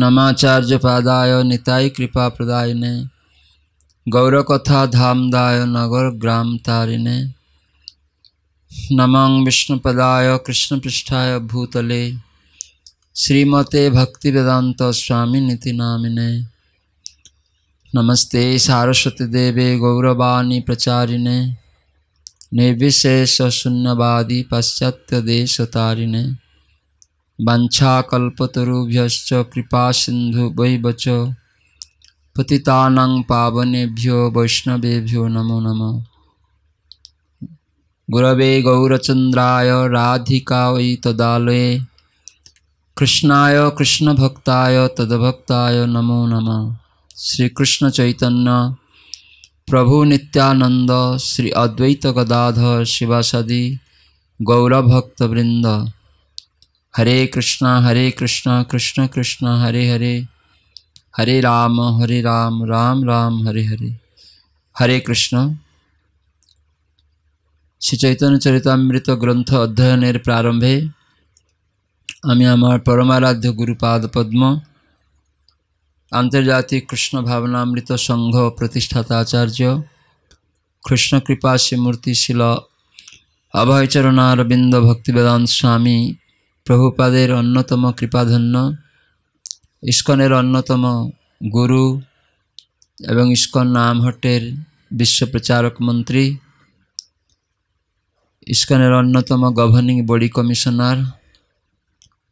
नमाचार्य पादाय निताय कृपा प्रदायिने गौरकथा धामदाय नगर ग्राम तारिणे नमं विष्णुपदाय कृष्णपृष्ठाय भूतले श्रीमते भक्तिवेदांत स्वामी नीति नामिने नमस्ते सारस्वती देवे गौरवाणी प्रचारिणे निर्विशेष शून्यवादी पाश्चात्य देश तारिणे वाञ्छाकल्पतरुभ्यश्च कृपासिन्धुवैवच पतितानां पावनेभ्यो वैष्णवेभ्यो नमो नमः गुरवे गौरचन्द्राय राधिका वै तदालये कृष्णाय कृष्णभक्ताय तद्भक्ताय नमो नमः श्रीकृष्णचैतन्य प्रभुनित्यानन्द श्री शिवासदि गौरभक्तवृन्द হরে কৃষ্ণ হরে কৃষ্ণ কৃষ্ণ কৃষ্ণ হরে হরে হরে রাম হরে রাম রাম রাম হরে হরে হরে কৃষ্ণ শ্রী চৈতন্য চরিতামৃত গ্রন্থ অধ্যয়নের প্রারম্ভে আমি আমার পরমারাধ্য গুরুপাদ পদ্ম আন্তর্জাতিক কৃষ্ণ ভাবনামৃত সংঘ প্রতিষ্ঠাতা আচার্য কৃষ্ণকৃপা শ্রীমূর্তিশীল অভয়চরণারবিন্দ ভক্তিবেদান্ত স্বামী প্রভুপাদের অন্যতম কৃপাধন্য ইস্কনের অন্যতম গুরু এবং ইস্কন নামহটের বিশ্বপ্রচারক মন্ত্রী ইস্কনের অন্যতম গভর্নিং বডি কমিশনার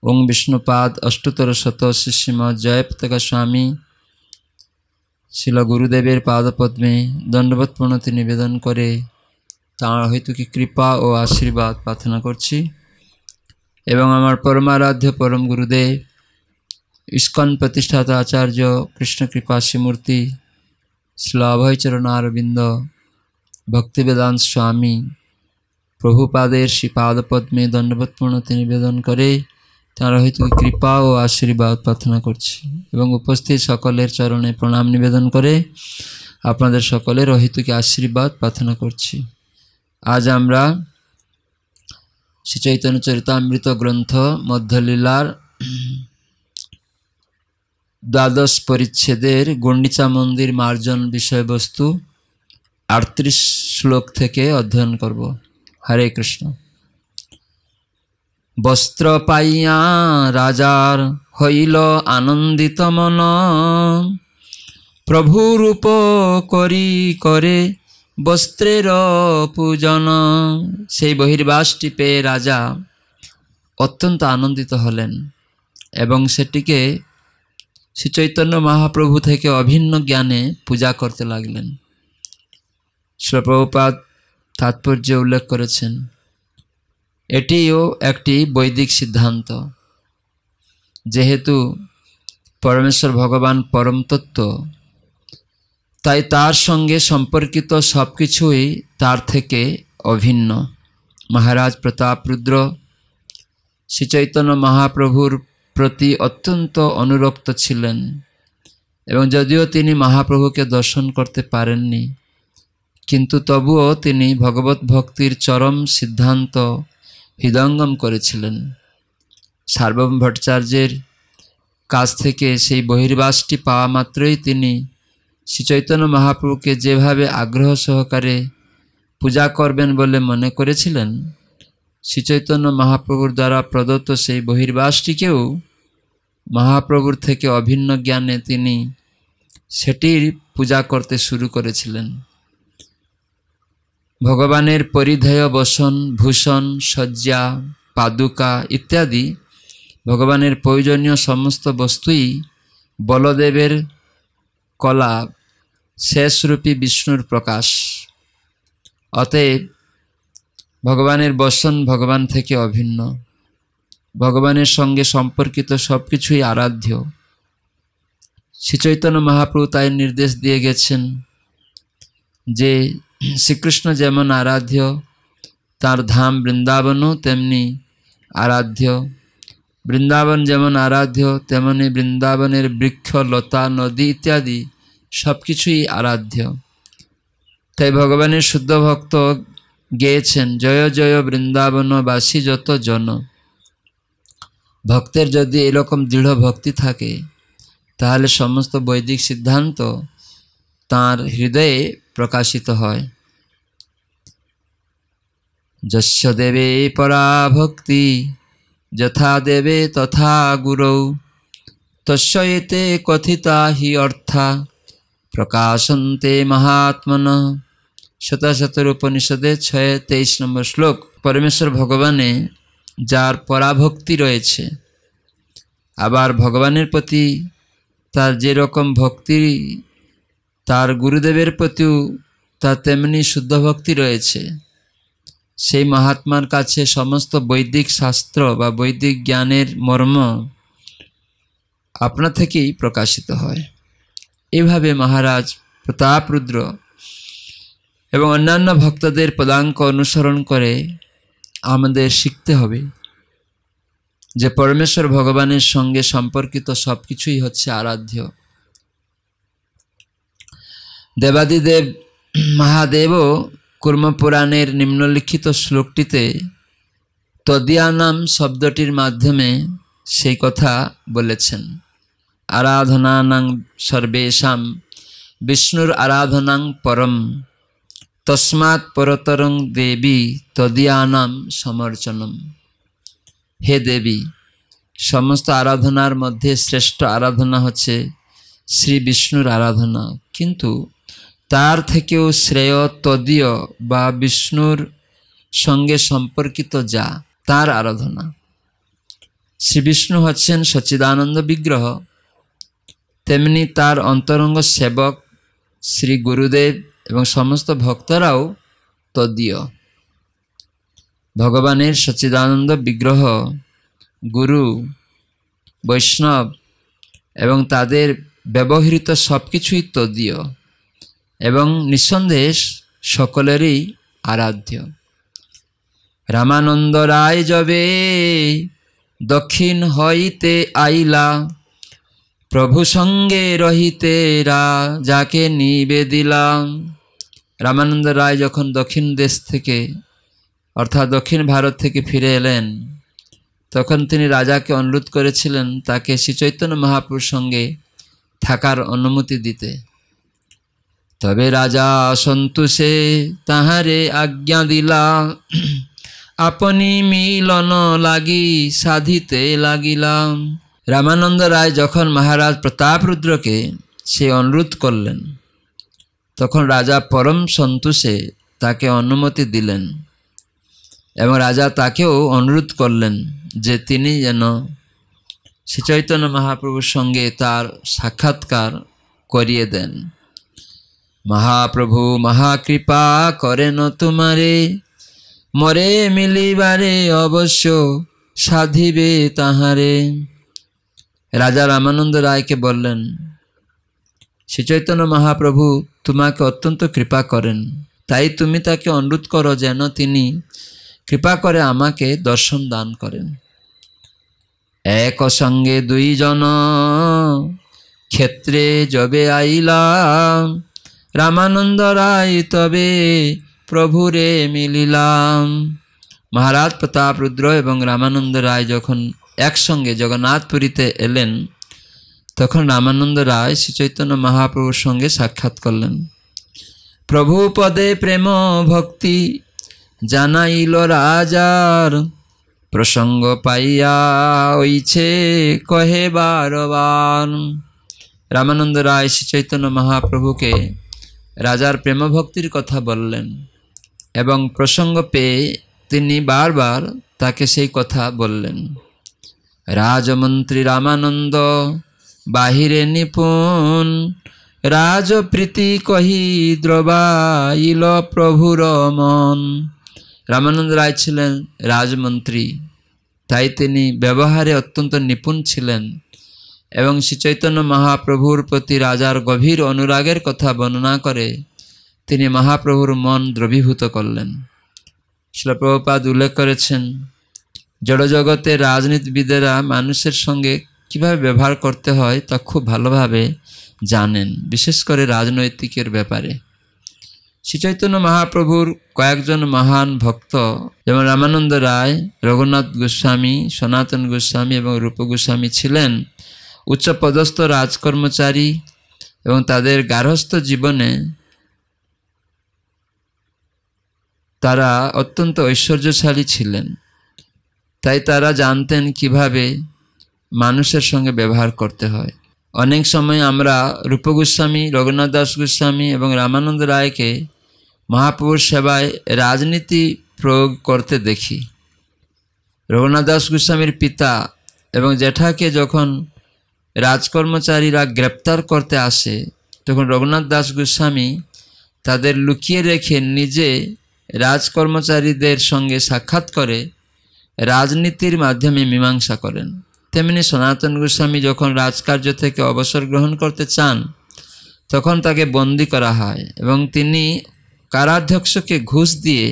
ওং বিষ্ণুপাদ অষ্টতর শত শ্রীশ্রীম জয়পতাকা স্বামী শিল গুরুদেবের পাদপদ্মে দণ্ডবোধ নিবেদন করে তাঁর হয়তো কি কৃপা ও আশীর্বাদ প্রার্থনা করছি এবং আমার পরমারাধ্য পরম গুরুদেব ইস্কন প্রতিষ্ঠাতা আচার্য কৃষ্ণকৃপা শ্রীমূর্তি শ্রী অভয়চরণারবিন্দ ভক্তিবেদান স্বামী প্রভুপাদের পাদপদ্মে দণ্ডবোধ তিনি নিবেদন করে তার হয়তো কৃপা ও আশীর্বাদ প্রার্থনা করছি এবং উপস্থিত সকলের চরণে প্রণাম নিবেদন করে আপনাদের সকলের অহিতুকে আশীর্বাদ প্রার্থনা করছি আজ আমরা চৈতন্য চরিতামৃত গ্রন্থ মধ্যলীলার দ্বাদশ পরিচ্ছেদের গণ্ডিচা মন্দির মার্জন বিষয়বস্তু আটত্রিশ শ্লোক থেকে অধ্যয়ন করব হরে কৃষ্ণ বস্ত্র পাইয়া রাজার হইল আনন্দিত মন প্রভুরূপ করি করে বস্ত্রের পূজন সেই বহির্বাসটি পেয়ে রাজা অত্যন্ত আনন্দিত হলেন এবং সেটিকে শ্রীচৈতন্য মহাপ্রভু থেকে অভিন্ন জ্ঞানে পূজা করতে লাগলেন শ্রপ্রপাত তাৎপর্য উল্লেখ করেছেন এটিও একটি বৈদিক সিদ্ধান্ত যেহেতু পরমেশ্বর ভগবান পরমতত্ত্ব তাই তার সঙ্গে সম্পর্কিত সব কিছুই তার থেকে অভিন্ন মহারাজ প্রতাপ রুদ্র শ্রীচৈতন্য মহাপ্রভুর প্রতি অত্যন্ত অনুরক্ত ছিলেন এবং যদিও তিনি মহাপ্রভুকে দর্শন করতে পারেননি কিন্তু তবুও তিনি ভগবত ভক্তির চরম সিদ্ধান্ত হৃদঙ্গম করেছিলেন সার্বভৌম ভট্টাচার্যের কাছ থেকে সেই বহির্বাসটি পাওয়া মাত্রই তিনি শ্রী চৈতন্য মহাপ্রভুকে যেভাবে আগ্রহ সহকারে পূজা করবেন বলে মনে করেছিলেন শ্রী চৈতন্য মহাপ্রভুর দ্বারা প্রদত্ত সেই বহির্বাসটিকেও মহাপ্রভুর থেকে অভিন্ন জ্ঞানে তিনি সেটির পূজা করতে শুরু করেছিলেন ভগবানের পরিধেয় বসন ভূষণ শয্যা পাদুকা ইত্যাদি ভগবানের প্রয়োজনীয় সমস্ত বস্তুই বলদেবের কলা শেষরূপী বিষ্ণুর প্রকাশ অতএব ভগবানের বসন ভগবান থেকে অভিন্ন ভগবানের সঙ্গে সম্পর্কিত সব কিছুই আরাধ্য শ্রীচৈতন্য মহাপ্রভু তাই নির্দেশ দিয়ে গেছেন যে শ্রীকৃষ্ণ যেমন আরাধ্য তার ধাম বৃন্দাবনও তেমনি আরাধ্য বৃন্দাবন যেমন আরাধ্য তেমনি বৃন্দাবনের বৃক্ষ লতা নদী ইত্যাদি সব কিছুই আরাধ্য তাই ভগবানের শুদ্ধ ভক্ত গেয়েছেন জয় জয় বৃন্দাবনবাসী যত জন ভক্তের যদি এরকম দৃঢ় ভক্তি থাকে তাহলে সমস্ত বৈদিক সিদ্ধান্ত তার হৃদয়ে প্রকাশিত হয় যস্য দেবে পরা ভক্তি যথা দেবে তথা গুরৌ তস্য এতে কথিতা হি অর্থা প্রকাশন্তে মহাত্মন শতাশতর উপনিষদে ছয় তেইশ নম্বর শ্লোক পরমেশ্বর ভগবানে যার পরাভক্তি রয়েছে আবার ভগবানের প্রতি তার যেরকম ভক্তি তার গুরুদেবের প্রতিও তার তেমনি শুদ্ধ ভক্তি রয়েছে সেই মহাত্মার কাছে সমস্ত বৈদিক শাস্ত্র বা বৈদিক জ্ঞানের মর্ম আপনা থেকেই প্রকাশিত হয় এভাবে মহারাজ প্রতাপরুদ্র এবং অন্যান্য ভক্তদের পদাঙ্ক অনুসরণ করে আমাদের শিখতে হবে যে পরমেশ্বর ভগবানের সঙ্গে সম্পর্কিত সব কিছুই হচ্ছে আরাধ্য দেবাদিদেব মহাদেবও কর্মপুরাণের নিম্নলিখিত শ্লোকটিতে তদিয়ানাম শব্দটির মাধ্যমে সেই কথা বলেছেন আরাধনানাং সর্বেশাম বিষ্ণুর আরাধনাং পরম তস্মাৎ পরতরং দেবী তদিয়ানাম সমর্চনম হে দেবী সমস্ত আরাধনার মধ্যে শ্রেষ্ঠ আরাধনা হচ্ছে শ্রী বিষ্ণুর আরাধনা কিন্তু তার থেকেও শ্রেয় তদীয় বা বিষ্ণুর সঙ্গে সম্পর্কিত যা তার আরাধনা শ্রীবিষ্ণু হচ্ছেন সচিদানন্দ বিগ্রহ তেমনি তার অন্তরঙ্গ সেবক শ্রী গুরুদেব এবং সমস্ত ভক্তরাও তদীয় ভগবানের সচিদানন্দ বিগ্রহ গুরু বৈষ্ণব এবং তাদের ব্যবহৃত সব কিছুই তদীয় এবং নিঃসন্দেশ সকলেরই আরাধ্য রামানন্দ রায় যবে দক্ষিণ হইতে আইলা প্রভু সঙ্গে রহিতে রা যাকে নিবেদিলাম রামানন্দ রায় যখন দক্ষিণ দেশ থেকে অর্থাৎ দক্ষিণ ভারত থেকে ফিরে এলেন তখন তিনি রাজাকে অনুরোধ করেছিলেন তাকে শ্রী চৈতন্য মহাপুর সঙ্গে থাকার অনুমতি দিতে তবে রাজা সন্তোষে তাহারে আজ্ঞা দিলা আপনি মিলন লাগি সাধিতে লাগিলাম রামানন্দ রায় যখন মহারাজ প্রতাপরুদ্রকে সে অনুরোধ করলেন তখন রাজা পরম সন্তোষে তাকে অনুমতি দিলেন এবং রাজা তাকেও অনুরোধ করলেন যে তিনি যেন শ্রীচৈতন্য মহাপ্রভুর সঙ্গে তার সাক্ষাৎকার করিয়ে দেন মহাপ্রভু মহাকৃপা করেন তোমারে মরে মিলিবারে অবশ্য সাধিবে তাহারে রাজা রামানন্দ রায়কে বললেন শ্রীচৈতন্য মহাপ্রভু তোমাকে অত্যন্ত কৃপা করেন তাই তুমি তাকে অনুরোধ করো যেন তিনি কৃপা করে আমাকে দর্শন দান করেন এক সঙ্গে দুইজন ক্ষেত্রে যবে আইলাম রামানন্দ রায় তবে প্রভুরে মিলিলাম মহারাজ প্রতাপ রুদ্র এবং রামানন্দ রায় যখন একসঙ্গে জগন্নাথপুরীতে এলেন তখন রামানন্দ রায় শ্রীচৈতন্য মহাপ্রভুর সঙ্গে সাক্ষাৎ করলেন প্রভু পদে প্রেম ভক্তি জানাইল রাজার প্রসঙ্গ পাইয়া ওইছে কহে বারবান রামানন্দ রায় শ্রীচৈতন্য মহাপ্রভুকে রাজার প্রেমভক্তির কথা বললেন এবং প্রসঙ্গ পেয়ে তিনি বারবার তাকে সেই কথা বললেন রাজমন্ত্রী রামানন্দ বাহিরে নিপুণ রাজপ্রীতি কহি দ্রবাইল প্রভুর মন রামানন্দ রায় ছিলেন রাজমন্ত্রী তাই তিনি ব্যবহারে অত্যন্ত নিপুণ ছিলেন এবং শ্রী চৈতন্য মহাপ্রভুর প্রতি রাজার গভীর অনুরাগের কথা বর্ণনা করে তিনি মহাপ্রভুর মন দ্রবীভূত করলেন শিলপ্রভুপাদ উল্লেখ করেছেন জড়জগতে রাজনীতিবিদেরা মানুষের সঙ্গে কিভাবে ব্যবহার করতে হয় তা খুব ভালোভাবে জানেন বিশেষ করে রাজনৈতিকের ব্যাপারে শ্রীচৈতন্য মহাপ্রভুর কয়েকজন মহান ভক্ত যেমন রামানন্দ রায় রঘুনাথ গোস্বামী সনাতন গোস্বামী এবং রূপ গোস্বামী ছিলেন উচ্চপদস্থ রাজকর্মচারী এবং তাদের গার্হস্থ জীবনে তারা অত্যন্ত ঐশ্বর্যশালী ছিলেন তাই তারা জানতেন কিভাবে মানুষের সঙ্গে ব্যবহার করতে হয় অনেক সময় আমরা রূপ গোস্বামী রঘুনাথ দাস গোস্বামী এবং রামানন্দ রায়কে মহাপুরুষ সেবায় রাজনীতি প্রয়োগ করতে দেখি রঘুনাথ দাস গোস্বামীর পিতা এবং জেঠাকে যখন রাজকর্মচারীরা গ্রেপ্তার করতে আসে তখন রঘুনাথ দাস গোস্বামী তাদের লুকিয়ে রেখে নিজে রাজকর্মচারীদের সঙ্গে সাক্ষাৎ করে রাজনীতির মাধ্যমে মীমাংসা করেন তেমনি সনাতন গোস্বামী যখন রাজকার্য থেকে অবসর গ্রহণ করতে চান তখন তাকে বন্দি করা হয় এবং তিনি কারাধ্যক্ষকে ঘুষ দিয়ে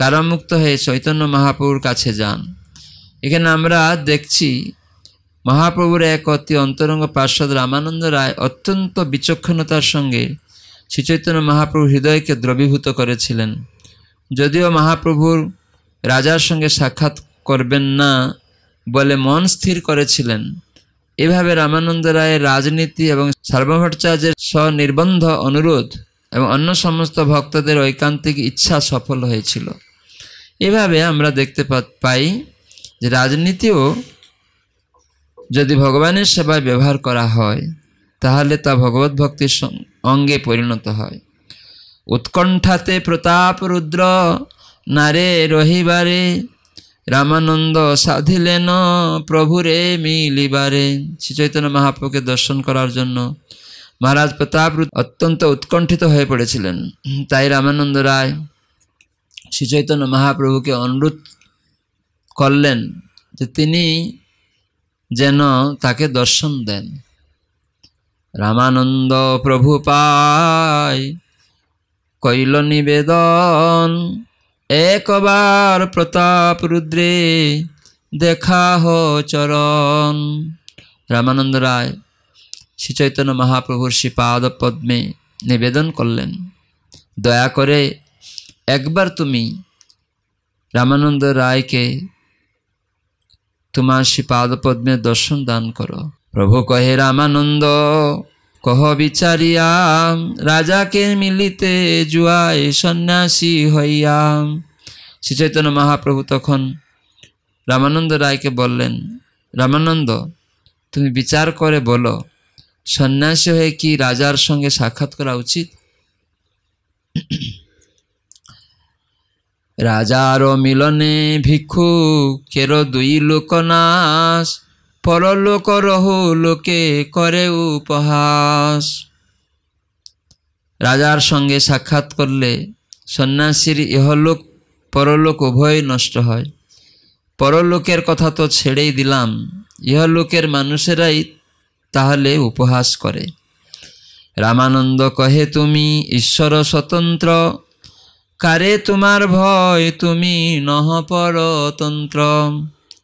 কারামুক্ত হয়ে চৈতন্য মহাপ্রভুর কাছে যান এখানে আমরা দেখছি মহাপ্রভুর এক অতি অন্তরঙ্গ পার্ষদ রামানন্দ রায় অত্যন্ত বিচক্ষণতার সঙ্গে শ্রীচৈতন্য মহাপ্রভুর হৃদয়কে দ্রবীভূত করেছিলেন যদিও মহাপ্রভুর রাজার সঙ্গে সাক্ষাৎ করবেন না বলে মন স্থির করেছিলেন এভাবে রামানন্দ রায়ের রাজনীতি এবং সার্বভট্টাচার্যের স্বনির্বন্ধ অনুরোধ এবং অন্য সমস্ত ভক্তদের ঐকান্তিক ইচ্ছা সফল হয়েছিল এভাবে আমরা দেখতে পাই যে রাজনীতিও যদি ভগবানের সেবায় ব্যবহার করা হয় তাহলে তা ভগবত ভক্তির অঙ্গে পরিণত হয় উৎকণ্ঠাতে প্রতাপ রুদ্র নারে রহিবারে রামানন্দ সাধিলেন প্রভুরে মিলিবারে চৈতন্য মহাপ্রুকে দর্শন করার জন্য মহারাজ প্রতাপ অত্যন্ত উৎকণ্ঠিত হয়ে পড়েছিলেন তাই রামানন্দ রায় শ্রীচৈতন্য মহাপ্রভুকে অনুরোধ করলেন যে তিনি যেন তাকে দর্শন দেন রামানন্দ প্রভু পায় কৈল নিবেদন একবার প্রতাপ রুদ্রে দেখা হ চরণ রামানন্দ রায় শ্রীচৈতন্য মহাপ্রভুর শ্রীপাদ পদ্মে নিবেদন করলেন দয়া করে একবার তুমি রামানন্দ রায়কে তোমার শ্রীপাদ পদ্মে দর্শন দান করো প্রভু কহে রামানন্দ কহ বিচারিয়াম রাজাকে মিলিতে জুয়ায় সন্ন্যাসী হইয়া শ্রীচৈতন্য মহাপ্রভু তখন রামানন্দ রায়কে বললেন রামানন্দ তুমি বিচার করে বলো সন্ন্যাসী হয়ে কি রাজার সঙ্গে সাক্ষাৎ করা উচিত রাজার মিলনে ভিক্ষু কেরো দুই লোকনাশ পরলোক রহ লোকে করে উপহাস রাজার সঙ্গে সাক্ষাৎ করলে সন্ন্যাসীর ইহলোক পরলোক উভয় নষ্ট হয় পরলোকের কথা তো ছেড়েই দিলাম ইহলোকের মানুষেরাই তাহলে উপহাস করে রামানন্দ কহে তুমি ঈশ্বর স্বতন্ত্র কারে তোমার ভয় তুমি নহ পরতন্ত্র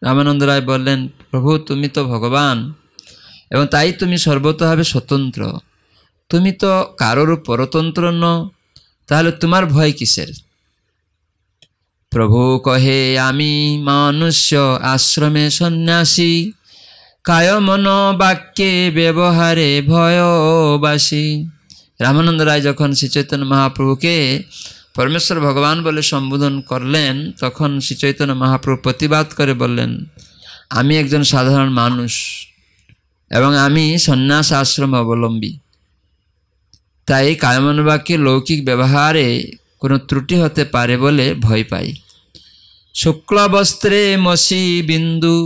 রামানন্দ রায় বললেন প্রভু তুমি তো ভগবান এবং তাই তুমি সর্বতভাবে স্বতন্ত্র তুমি তো কারোর পরতন্ত্র ন তাহলে তোমার ভয় কিসের প্রভু কহে আমি মানুষ্য আশ্রমে সন্ন্যাসী কায় মন বাক্যে ব্যবহারে ভয়বাসী রামানন্দ রায় যখন শ্রীচৈতন্য মহাপ্রভুকে পরমেশ্বর ভগবান বলে সম্বোধন করলেন তখন শ্রীচৈতন্য মহাপ্রভু প্রতিবাদ করে বললেন আমি একজন সাধারণ মানুষ এবং আমি সন্ন্যাস আশ্রম অবলম্বী তাই কায়মানুবাক্যে লৌকিক ব্যবহারে কোনো ত্রুটি হতে পারে বলে ভয় পাই শুক্লবস্ত্রে মসি বিন্দু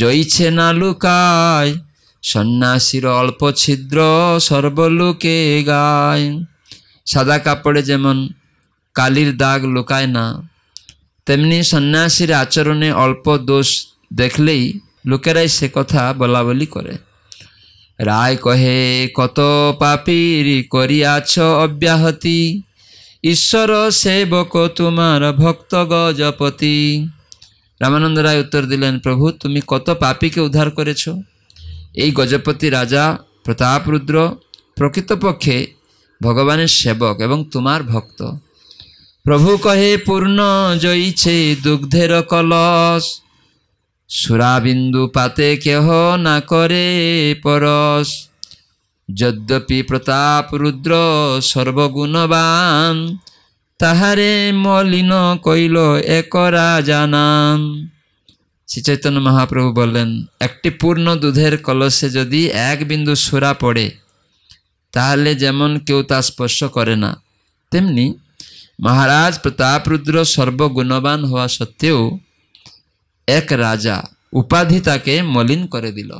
জয়ছে না লুকায় সন্ন্যাসীর অল্প ছিদ্র সর্বলোকে গায় সাদা কাপড়ে যেমন কালির দাগ লুকায় না তেমনি সন্ন্যাসীর আচরণে অল্প দোষ দেখলেই লোকেরাই সে কথা বলা বলি করে রায় কহে কত পাপির করিয়াছ অব্যাহতি ঈশ্বর সেবক তোমার ভক্ত গজপতি রামানন্দ রায় উত্তর দিলেন প্রভু তুমি কত পাপিকে উদ্ধার করেছ এই গজপতি রাজা প্রতাপরুদ্র প্রকৃতপক্ষে ভগবানের সেবক এবং তোমার ভক্ত প্রভু কহে পূর্ণ জয়ীছে দুগ্ধের কলস সুরাবিন্দু পাতে কেহ না করে পরশ যদ্যপি প্রতাপ রুদ্র সর্বগুণবান তাহারে মলিন কইল এক রাজা নাম চৈতন্য মহাপ্রভু বললেন একটি পূর্ণ দুধের কলসে যদি এক বিন্দু সুরা পড়ে তাহলে যেমন কেউ তা স্পর্শ করে না তেমনি মহারাজ প্রতাপরুদ্র সর্বগুণবান হওয়া সত্ত্বেও এক রাজা উপাধি তাকে মলিন করে দিল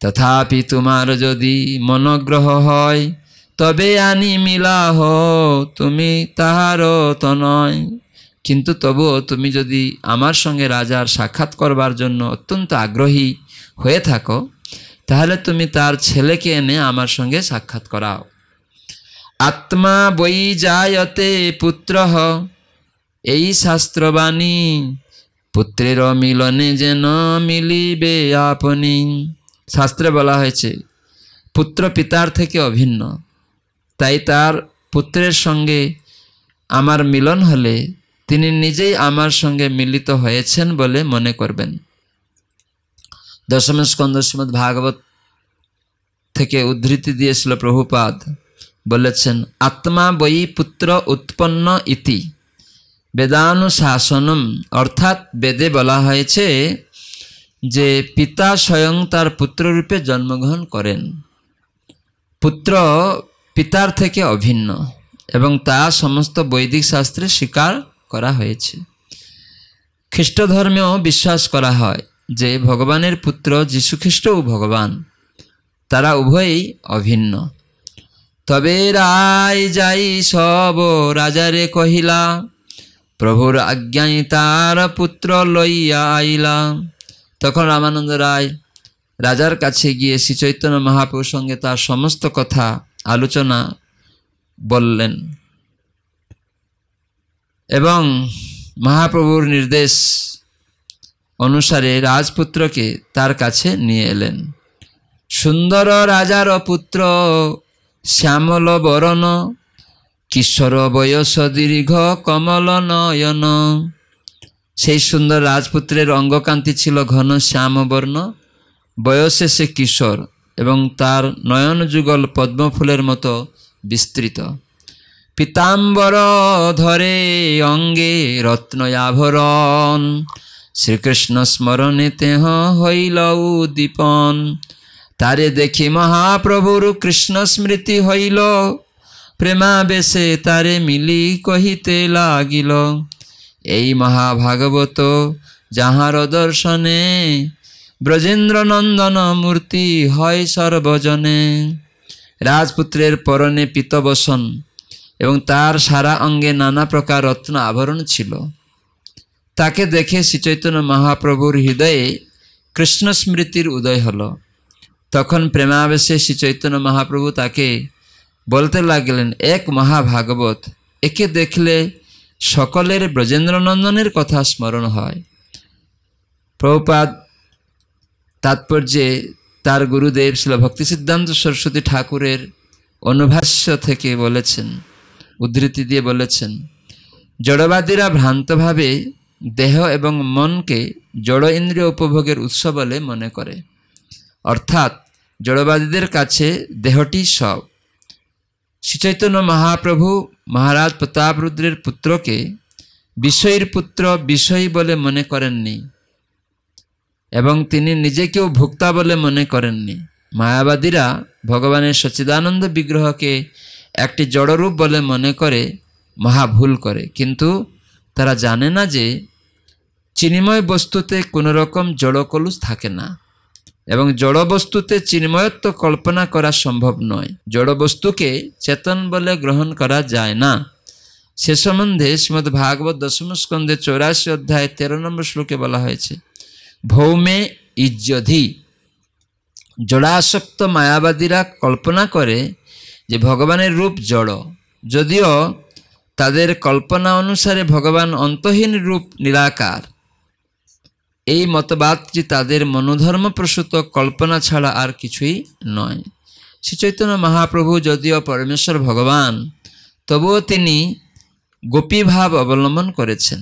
তথাপি তোমার যদি মনগ্রহ হয় তবে আনি মিলাহ তুমি তাহারও তো নয় কিন্তু তবুও তুমি যদি আমার সঙ্গে রাজার সাক্ষাৎ করবার জন্য অত্যন্ত আগ্রহী হয়ে থাকো তাহলে তুমি তার ছেলেকে এনে আমার সঙ্গে সাক্ষাৎ করাও আত্মা বই যায়তে পুত্র এই শাস্ত্রবাণী পুত্রের মিলনে যেন মিলিবে আপনি শাস্ত্রে বলা হয়েছে পুত্র পিতার থেকে অভিন্ন তাই তার পুত্রের সঙ্গে আমার মিলন হলে তিনি নিজেই আমার সঙ্গে মিলিত হয়েছেন বলে মনে করবেন দশম স্কন্দ শ্রীমদ ভাগবত থেকে উদ্ধৃতি দিয়েছিল প্রভুপাদ বলেছেন আত্মা বই পুত্র উৎপন্ন ইতি বেদানুশাসনম অর্থাৎ বেদে বলা হয়েছে যে পিতা স্বয়ং তার পুত্ররূপে জন্মগ্রহণ করেন পুত্র পিতার থেকে অভিন্ন এবং তা সমস্ত বৈদিক শাস্ত্রে স্বীকার করা হয়েছে খ্রিস্টধর্মেও বিশ্বাস করা হয় যে ভগবানের পুত্র ও ভগবান তারা উভয়ই অভিন্ন তবে রায় যাই সব রাজারে কহিলা প্রভুর আজ্ঞায় তার পুত্র লইয়া আইলা তখন রামানন্দ রায় রাজার কাছে গিয়ে শ্রী চৈতন্য মহাপ্রভুর সঙ্গে তার সমস্ত কথা আলোচনা বললেন এবং মহাপ্রভুর নির্দেশ অনুসারে রাজপুত্রকে তার কাছে নিয়ে এলেন সুন্দর রাজার পুত্র শ্যামল বরণ কিশোর বয়স দীর্ঘ কমল নয়ন সেই সুন্দর রাজপুত্রের অঙ্গকান্তি ছিল ঘন শ্যামবর্ণ বয়সে সে কিশোর এবং তার নয়ন যুগল পদ্মফুলের মতো বিস্তৃত পিতাম্বর ধরে অঙ্গে রত্নয়াভরণ শ্রীকৃষ্ণ স্মরণে তেহ হইল উদ্দীপন তারে দেখি মহাপ্রভুর কৃষ্ণ স্মৃতি হইল প্রেমাবেশে তারে মিলি কহিতে লাগিল এই মহাভাগবত যাহার দর্শনে ব্রজেন্দ্র নন্দন মূর্তি হয় সর্বজনে রাজপুত্রের পরনে পিতবসন এবং তার সারা অঙ্গে নানা প্রকার রত্ন আভরণ ছিল তাকে দেখে শ্রীচৈতন্য মহাপ্রভুর হৃদয়ে কৃষ্ণ স্মৃতির উদয় হল তখন প্রেমাবেশে শ্রীচৈতন্য মহাপ্রভু তাকে বলতে লাগলেন এক মহাভাগবত একে দেখলে সকলের ব্রজেন্দ্রনন্দনের কথা স্মরণ হয় প্রভুপাদ তাৎপর্যে তার গুরুদেব শিল ভক্তি সিদ্ধান্ত সরস্বতী ঠাকুরের অনুভাষ্য থেকে বলেছেন উদ্ধৃতি দিয়ে বলেছেন জড়বাদীরা ভ্রান্তভাবে দেহ এবং মনকে জড় ইন্দ্রিয় উপভোগের উৎস বলে মনে করে অর্থাৎ জড়বাদীদের কাছে দেহটি সব শ্রীচৈতন্য মহাপ্রভু মহারাজ প্রতাপরুদ্রের পুত্রকে বিষয়ীর পুত্র বিষয়ী বলে মনে করেননি এবং তিনি নিজেকেও ভোক্তা বলে মনে করেননি মায়াবাদীরা ভগবানের সচিদানন্দ বিগ্রহকে একটি জড়রূপ বলে মনে করে মহাভুল করে কিন্তু তারা জানে না যে চিনিময় বস্তুতে কোনো রকম জড়কলুষ থাকে না এবং জড় বস্তুতে চিন্ময়ত্ব কল্পনা করা সম্ভব নয় জড় বস্তুকে চেতন বলে গ্রহণ করা যায় না সে সম্বন্ধে শ্রীমদ ভাগবত দশম স্কন্ধে চৌরাশি অধ্যায় তেরো নম্বর শ্লোকে বলা হয়েছে ভৌমে ইজ্জধি জড়াসক্ত মায়াবাদীরা কল্পনা করে যে ভগবানের রূপ জড় যদিও তাদের কল্পনা অনুসারে ভগবান অন্তহীন রূপ নিরাকার এই মতবাদটি তাদের মনোধর্মপ্রসূত কল্পনা ছাড়া আর কিছুই নয় শ্রী চৈতন্য মহাপ্রভু যদিও পরমেশ্বর ভগবান তবুও তিনি গোপীভাব অবলম্বন করেছেন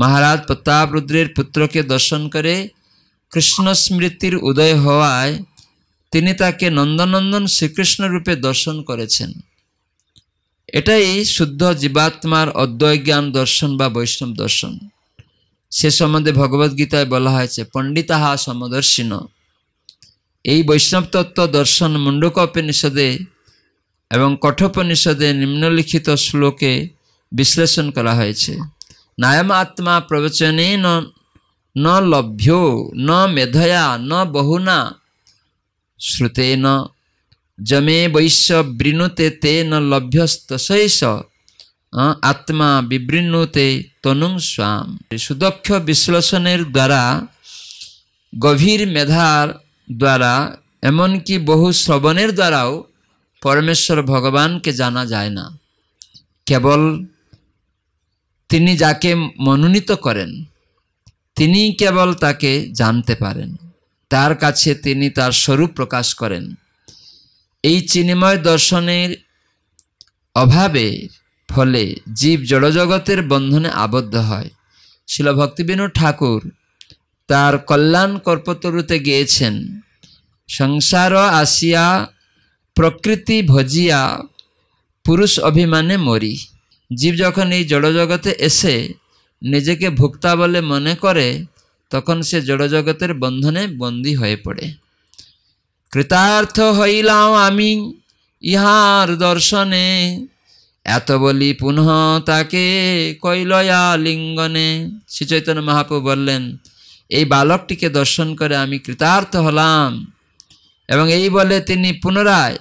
মহারাজ প্রতাপ রুদ্রের পুত্রকে দর্শন করে কৃষ্ণ স্মৃতির উদয় হওয়ায় তিনি তাকে নন্দনন্দন শ্রীকৃষ্ণ রূপে দর্শন করেছেন এটাই শুদ্ধ জীবাত্মার অদ্বয় দর্শন বা বৈষ্ণব দর্শন সে সম্বন্ধে ভগবদ্গীতায় বলা হয়েছে পণ্ডিতাহা সমদর্শিন এই বৈষ্ণব দর্শন মুন্ডকোপনিষদে এবং কঠোপনিষদে নিম্নলিখিত শ্লোকে বিশ্লেষণ করা হয়েছে নায়ম আত্মা প্রবচনে ন লভ্য ন মেধয়া ন বহুনা শ্রুতেন জমে বৈশ্য বৃণুতে তে ন লভ্যস্তশৈষ আত্মা বিবৃন্নতে তনুং স্বাম সুদক্ষ বিশ্লেষণের দ্বারা গভীর মেধার দ্বারা এমনকি বহু শ্রবণের দ্বারাও পরমেশ্বর ভগবানকে জানা যায় না কেবল তিনি যাকে মনোনীত করেন তিনি কেবল তাকে জানতে পারেন তার কাছে তিনি তার স্বরূপ প্রকাশ করেন এই চিনিময় দর্শনের অভাবে ফলে জীব জড়জগতের বন্ধনে আবদ্ধ হয় শিলভক্তিবিনু ঠাকুর তার কল্যাণ কর্পতরুতে গিয়েছেন সংসার আসিয়া প্রকৃতি ভজিয়া পুরুষ অভিমানে মরি জীব যখন এই জড়জগতে এসে নিজেকে ভুক্তা বলে মনে করে তখন সে জড়জগতের বন্ধনে বন্দী হয়ে পড়ে কৃতার্থ হইলাম আমি ইহার দর্শনে এত বলি পুনঃ তাকে কৈলয়া লিঙ্গনে শ্রীচৈতন্য মহাপু বললেন এই বালকটিকে দর্শন করে আমি কৃতার্থ হলাম এবং এই বলে তিনি পুনরায়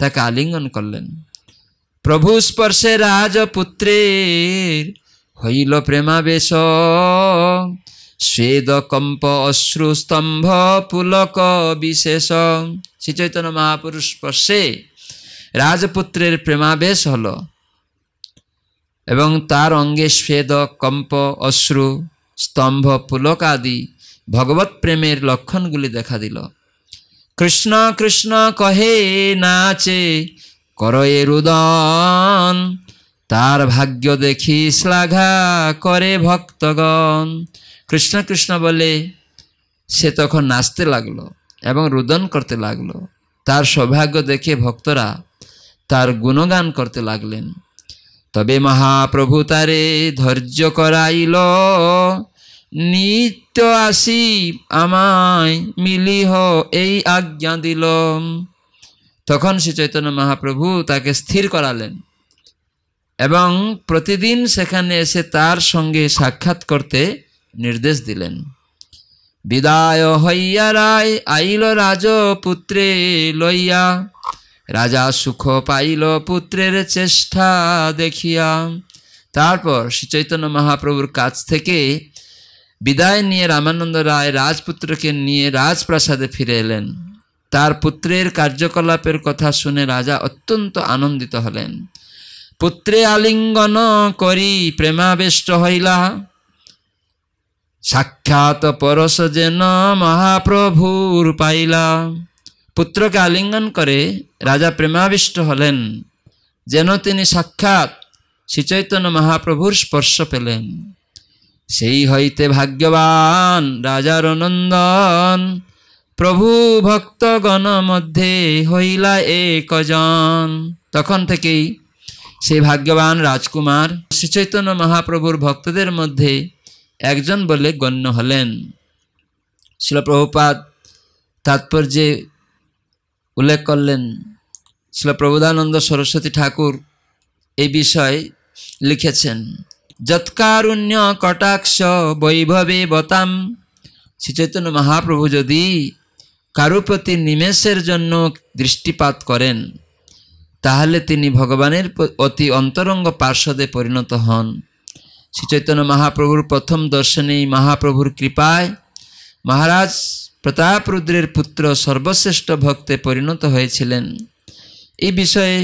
তাকে আলিঙ্গন করলেন প্রভু স্পর্শে রাজপুত্রের হইল প্রেমাবেশ শ্বেদ কম্প স্তম্ভ পুলক বিশেষ শ্রীচৈতন্য মহাপুরুষ স্পর্শে রাজপুত্রের প্রেমাবেশ হলো এবং তার অঙ্গে স্বেদ কম্প অশ্রু স্তম্ভ পুলক আদি ভগবত প্রেমের লক্ষণগুলি দেখা দিল কৃষ্ণ কৃষ্ণ কহে নাচে করয়ে রুদন তার ভাগ্য দেখি শ্লাঘা করে ভক্তগণ কৃষ্ণ কৃষ্ণ বলে সে তখন নাচতে লাগলো এবং রুদন করতে লাগলো তার সৌভাগ্য দেখে ভক্তরা তার গুণগান করতে লাগলেন তবে মহাপ্রভু তারে ধৈর্য করাইল নিত্য আসি আমায় মিলিহ এই আজ্ঞা দিল তখন শ্রী চৈতন্য মহাপ্রভু তাকে স্থির করালেন এবং প্রতিদিন সেখানে এসে তার সঙ্গে সাক্ষাৎ করতে নির্দেশ দিলেন বিদায় হইয়া রায় আইল রাজপুত্রে লইয়া রাজা সুখ পাইল পুত্রের চেষ্টা দেখিয়া তারপর শ্রী চৈতন্য মহাপ্রভুর কাছ থেকে বিদায় নিয়ে রামানন্দ রায় রাজপুত্রকে নিয়ে রাজপ্রাসাদে ফিরে এলেন তার পুত্রের কার্যকলাপের কথা শুনে রাজা অত্যন্ত আনন্দিত হলেন পুত্রে আলিঙ্গন করি প্রেমাবেষ্ট হইলা সাক্ষাৎ পরশ যেন মহাপ্রভুর পাইলা পুত্রকে আলিঙ্গন করে রাজা প্রেমাবিষ্ট হলেন যেন তিনি সাক্ষাৎ শ্রীচৈতন্য মহাপ্রভুর স্পর্শ পেলেন সেই হইতে ভাগ্যবান রাজার নন্দন প্রভু ভক্তগণ মধ্যে হইলা একজন তখন থেকেই সেই ভাগ্যবান রাজকুমার শ্রীচৈতন্য মহাপ্রভুর ভক্তদের মধ্যে একজন বলে গণ্য হলেন শিলপ্রভুপাত তাৎপর্যে উল্লেখ করলেন শিল প্রবোধানন্দ সরস্বতী ঠাকুর এই বিষয় লিখেছেন যৎকারুণ্য কটাক্ষ বৈভবে বতাম শ্রীচৈতন্য মহাপ্রভু যদি কারু প্রতি নিমেষের জন্য দৃষ্টিপাত করেন তাহলে তিনি ভগবানের অতি অন্তরঙ্গ পার্শ্বদে পরিণত হন শ্রীচৈতন্য মহাপ্রভুর প্রথম দর্শনেই মহাপ্রভুর কৃপায় মহারাজ প্রতাপ রুদ্রের পুত্র সর্বশ্রেষ্ঠ ভক্তে পরিণত হয়েছিলেন এই বিষয়ে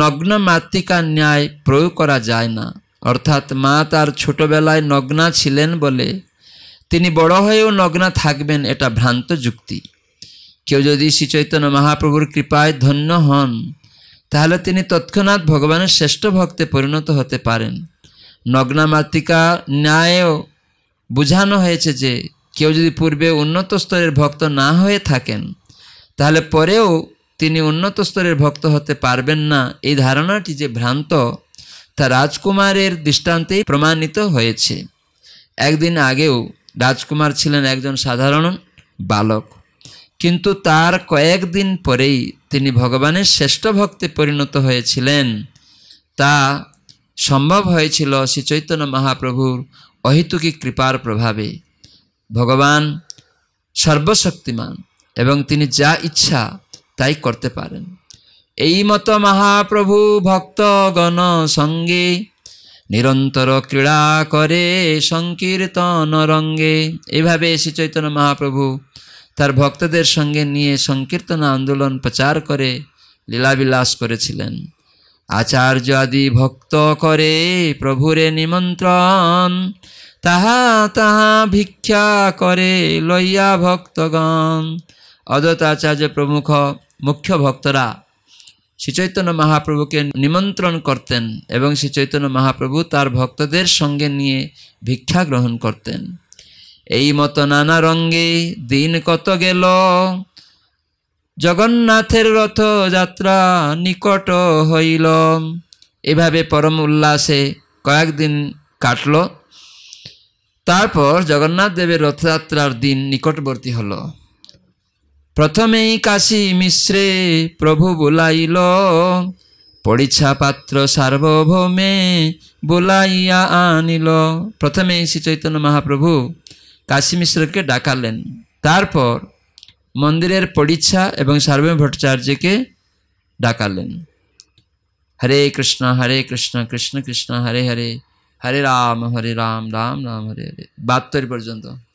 নগ্ন মাতৃকার ন্যায় প্রয়োগ করা যায় না অর্থাৎ মা তার ছোটবেলায় নগ্না ছিলেন বলে তিনি বড় হয়েও নগ্না থাকবেন এটা ভ্রান্ত যুক্তি কেউ যদি শ্রীচৈতন্য মহাপ্রভুর কৃপায় ধন্য হন তাহলে তিনি তৎক্ষণাৎ ভগবানের শ্রেষ্ঠ ভক্তে পরিণত হতে পারেন নগ্না মাতৃকা ন্যায়ও বুঝানো হয়েছে যে কেউ যদি পূর্বে উন্নত স্তরের ভক্ত না হয়ে থাকেন তাহলে পরেও তিনি উন্নত স্তরের ভক্ত হতে পারবেন না এই ধারণাটি যে ভ্রান্ত তা রাজকুমারের দৃষ্টান্তেই প্রমাণিত হয়েছে একদিন আগেও রাজকুমার ছিলেন একজন সাধারণ বালক কিন্তু তার কয়েকদিন পরেই তিনি ভগবানের শ্রেষ্ঠ ভক্তে পরিণত হয়েছিলেন তা সম্ভব হয়েছিল শ্রী চৈতন্য মহাপ্রভুর অহেতুকী কৃপার প্রভাবে ভগবান সর্বশক্তিমান এবং তিনি যা ইচ্ছা তাই করতে পারেন এই মতো মহাপ্রভু ভক্তগণ সঙ্গে নিরন্তর ক্রীড়া করে সংকীর্তন রঙ্গে এভাবে শ্রী চৈতন্য মহাপ্রভু তার ভক্তদের সঙ্গে নিয়ে সংকীর্তন আন্দোলন প্রচার করে লীলাবিলাস করেছিলেন আচার্য আদি ভক্ত করে প্রভুরে নিমন্ত্রণ তাহা তাহা ভিক্ষা করে লইয়া ভক্তগণ অদ্বৈতাচার্য প্রমুখ মুখ্য ভক্তরা শ্রীচৈতন্য মহাপ্রভুকে নিমন্ত্রণ করতেন এবং শ্রীচৈতন্য মহাপ্রভু তার ভক্তদের সঙ্গে নিয়ে ভিক্ষা গ্রহণ করতেন এই মতো নানা রঙ্গে দিন কত গেল জগন্নাথের রথযাত্রা নিকট হইল এভাবে পরম উল্লাসে কয়েকদিন কাটল তারপর জগন্নাথ দেবের রথযাত্রার দিন নিকটবর্তী হল প্রথমেই কাশী মিশ্রে প্রভু বুলাইল পরিচ্ছা পাত্র সার্বভৌমে বুলাইয়া আনিল প্রথমে শ্রী চৈতন্য মহাপ্রভু কাশী মিশ্রকে ডাকালেন তারপর মন্দিরের পরিচ্ছা এবং সার্বভৌম ভট্টাচার্যকে ডাকালেন হরে কৃষ্ণ হরে কৃষ্ণ কৃষ্ণ কৃষ্ণ হরে হরে हरे राम हरे राम राम राम हरे हरे बहत्तर तो पर्यंत तो।